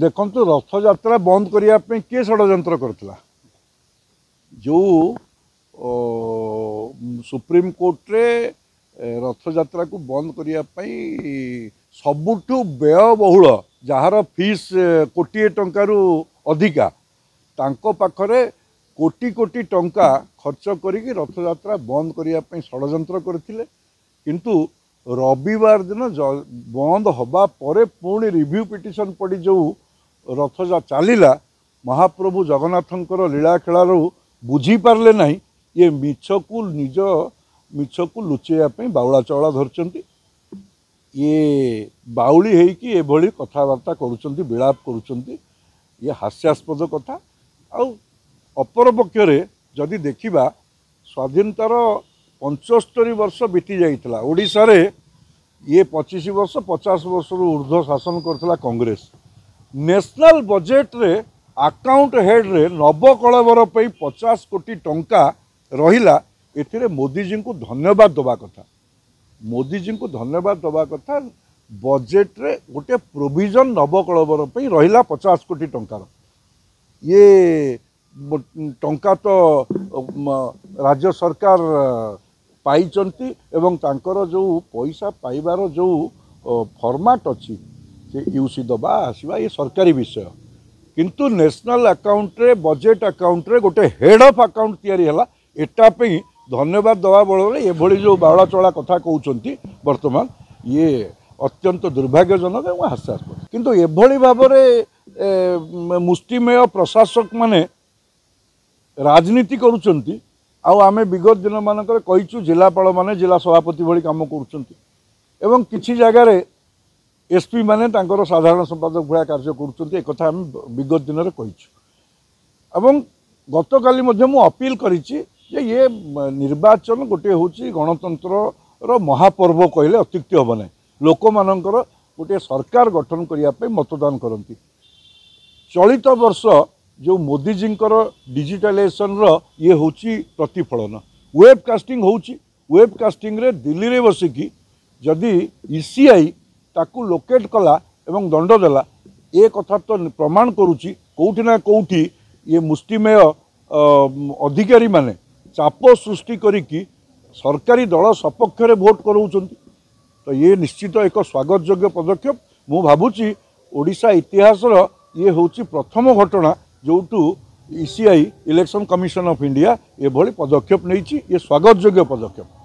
ଦେଖନ୍ତୁ ରଥଯାତ୍ରା ବନ୍ଦ କରିବା ପାଇଁ କିଏ ଷଡ଼ଯନ୍ତ୍ର କରିଥିଲା ଯେଉଁ ସୁପ୍ରିମକୋର୍ଟରେ ରଥଯାତ୍ରାକୁ ବନ୍ଦ କରିବା ପାଇଁ ସବୁଠୁ ବ୍ୟୟବହୁଳ ଯାହାର ଫିସ୍ କୋଟିଏ ଟଙ୍କାରୁ ଅଧିକା ତାଙ୍କ ପାଖରେ କୋଟି କୋଟି ଟଙ୍କା ଖର୍ଚ୍ଚ କରିକି ରଥଯାତ୍ରା ବନ୍ଦ କରିବା ପାଇଁ ଷଡ଼ଯନ୍ତ୍ର କରିଥିଲେ କିନ୍ତୁ ରବିବାର ଦିନ ବନ୍ଦ ହେବା ପରେ ପୁଣି ରିଭ୍ୟୁ ପିଟିସନ୍ ପଡ଼ି ଯେଉଁ ରଥ ଯା ଚାଲିଲା ମହାପ୍ରଭୁ ଜଗନ୍ନାଥଙ୍କର ଲୀଳା ଖେଳାରୁ ବୁଝିପାରିଲେ ନାହିଁ ଇଏ ମିଛକୁ ନିଜ ମିଛକୁ ଲୁଚାଇବା ପାଇଁ ବାଉଳା ଚଉଳା ଧରିଛନ୍ତି ଇଏ ବାଉଳି ହେଇକି ଏଭଳି କଥାବାର୍ତ୍ତା କରୁଛନ୍ତି ବିଳାପ କରୁଛନ୍ତି ଇଏ ହାସ୍ୟାସ୍ପଦ କଥା ଆଉ ଅପରପକ୍ଷରେ ଯଦି ଦେଖିବା ସ୍ୱାଧୀନତାର ପଞ୍ଚସ୍ତରୀ ବର୍ଷ ବିତି ଯାଇଥିଲା ଓଡ଼ିଶାରେ ଇଏ ପଚିଶ ବର୍ଷ ପଚାଶ ବର୍ଷରୁ ଉର୍ଦ୍ଧ୍ୱ ଶାସନ କରିଥିଲା କଂଗ୍ରେସ ନ୍ୟାସନାଲ୍ ବଜେଟ୍ରେ ଆକାଉଣ୍ଟ ହେଡ଼୍ରେ ନବକଳେବର ପାଇଁ ପଚାଶ କୋଟି ଟଙ୍କା ରହିଲା ଏଥିରେ ମୋଦିଜୀଙ୍କୁ ଧନ୍ୟବାଦ ଦେବା କଥା ମୋଦିଜୀଙ୍କୁ ଧନ୍ୟବାଦ ଦେବା କଥା ବଜେଟ୍ରେ ଗୋଟିଏ ପ୍ରୋଭିଜନ୍ ନବକଳେବର ପାଇଁ ରହିଲା ପଚାଶ କୋଟି ଟଙ୍କାର ଇଏ ଟଙ୍କା ତ ରାଜ୍ୟ ସରକାର ପାଇଛନ୍ତି ଏବଂ ତାଙ୍କର ଯେଉଁ ପଇସା ପାଇବାର ଯେଉଁ ଫର୍ମାଟ୍ ଅଛି ସେ ୟୁ ସି ଦେବା ଆସିବା ଇଏ ସରକାରୀ ବିଷୟ କିନ୍ତୁ ନ୍ୟାସନାଲ୍ ଆକାଉଣ୍ଟରେ ବଜେଟ୍ ଆକାଉଣ୍ଟରେ ଗୋଟେ ହେଡ୍ ଅଫ୍ ଆକାଉଣ୍ଟ ତିଆରି ହେଲା ଏଟା ପାଇଁ ଧନ୍ୟବାଦ ଦେବା ବଳରେ ଏଭଳି ଯେଉଁ ବାଉଳା ଚଳା କଥା କହୁଛନ୍ତି ବର୍ତ୍ତମାନ ଇଏ ଅତ୍ୟନ୍ତ ଦୁର୍ଭାଗ୍ୟଜନକ ଏବଂ ହାସ୍ୟାସ୍ପଦ କିନ୍ତୁ ଏଭଳି ଭାବରେ ମୁଷ୍ଟିମେୟ ପ୍ରଶାସକମାନେ ରାଜନୀତି କରୁଛନ୍ତି ଆଉ ଆମେ ବିଗତ ଦିନମାନଙ୍କରେ କହିଛୁ ଜିଲ୍ଲାପାଳମାନେ ଜିଲ୍ଲା ସଭାପତି ଭଳି କାମ କରୁଛନ୍ତି ଏବଂ କିଛି ଜାଗାରେ এসপি মানে তাঁর সাধারণ সম্পাদক ভাগ কার্য করছেন একথা আমি বিগত দিনের কইছু এবং গতকাল মু অপিল করেছি যে ইয়ে নির্বাচন গোটিয়ে হচ্ছে গণতন্ত্রর মহাপর্ব কহিলে অত্যুক্তি হব না ଲୋକମାନଙ୍କର ଗୋଟିଏ ସରକାର ଗଠନ କରିବା ପାଇଁ ମତଦାନ କରନ୍ତି ଚଳିତ ବର୍ଷ ଯେଉଁ ମୋଦିଜୀଙ୍କର ଡିଜିଟାଲାଇଜେସନ୍ର ଇଏ ହେଉଛି ପ୍ରତିଫଳନ ୱେବ୍ କାଷ୍ଟିଂ ହେଉଛି ୱେବ୍ କାଷ୍ଟିଂରେ ଦିଲ୍ଲୀରେ ବସିକି ଯଦି ଇସିଆଇ ତାକୁ ଲୋକେଟ୍ କଲା ଏବଂ ଦଣ୍ଡ ଦେଲା ଏ କଥା ତ ପ୍ରମାଣ କରୁଛି କେଉଁଠି ନା କେଉଁଠି ଇଏ ମୁଷ୍ଟିମେୟ ଅଧିକାରୀମାନେ ଚାପ ସୃଷ୍ଟି କରିକି ସରକାରୀ ଦଳ ସପକ୍ଷରେ ଭୋଟ୍ କରାଉଛନ୍ତି ତ ଇଏ ନିଶ୍ଚିତ ଏକ ସ୍ୱାଗତଯୋଗ୍ୟ ପଦକ୍ଷେପ ମୁଁ ଭାବୁଛି ଓଡ଼ିଶା ଇତିହାସର ଇଏ ହେଉଛି ପ୍ରଥମ ଘଟଣା ଯେଉଁଠୁ ECI election commission of India ଏଭଳି ପଦକ୍ଷେପ ନେଇଛି ଇଏ ସ୍ୱାଗତଯୋଗ୍ୟ ପଦକ୍ଷେପ